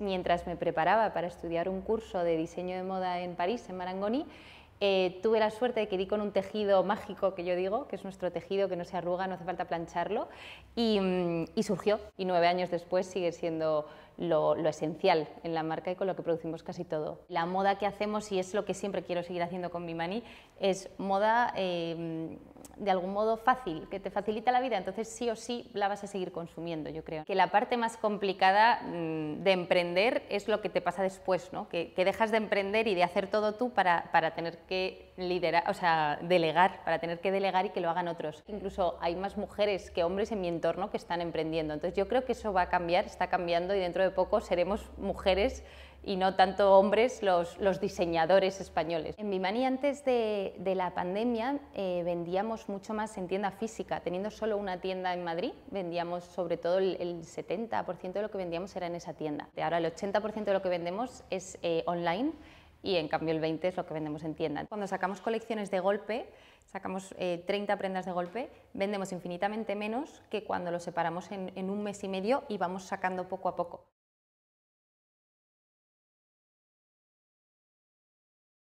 mientras me preparaba para estudiar un curso de diseño de moda en París, en Marangoni, eh, tuve la suerte de que di con un tejido mágico que yo digo, que es nuestro tejido que no se arruga, no hace falta plancharlo, y, mm, surgió. Y nueve años después sigue siendo lo, esencial en la marca y con lo que producimos casi todo. La moda que hacemos, y es lo que siempre quiero seguir haciendo con mi mani es moda eh, de algún modo fácil, que te facilita la vida, entonces sí o sí la vas a seguir consumiendo, yo creo. Que la parte más complicada mm, de emprender es lo que te pasa después, ¿no? que, dejas de emprender y de hacer todo tú para, tener que liderar, o sea, delegar, para tener que delegar y que lo hagan otros. Incluso hay más mujeres que hombres en mi entorno que están emprendiendo, entonces yo creo que eso va a cambiar, está cambiando y dentro de poco seremos mujeres y no tanto hombres los, los diseñadores españoles. En Bimani antes de, de la pandemia eh, vendíamos mucho más en tienda física, teniendo solo una tienda en Madrid, vendíamos sobre todo el, 70% de lo que vendíamos era en esa tienda. Ahora el 80% de lo que vendemos es eh, online y en cambio el 20 es lo que vendemos en tienda. Cuando sacamos colecciones de golpe, sacamos 30 eh, prendas de golpe, vendemos infinitamente menos que cuando lo separamos en, en un mes y medio y vamos sacando poco a poco.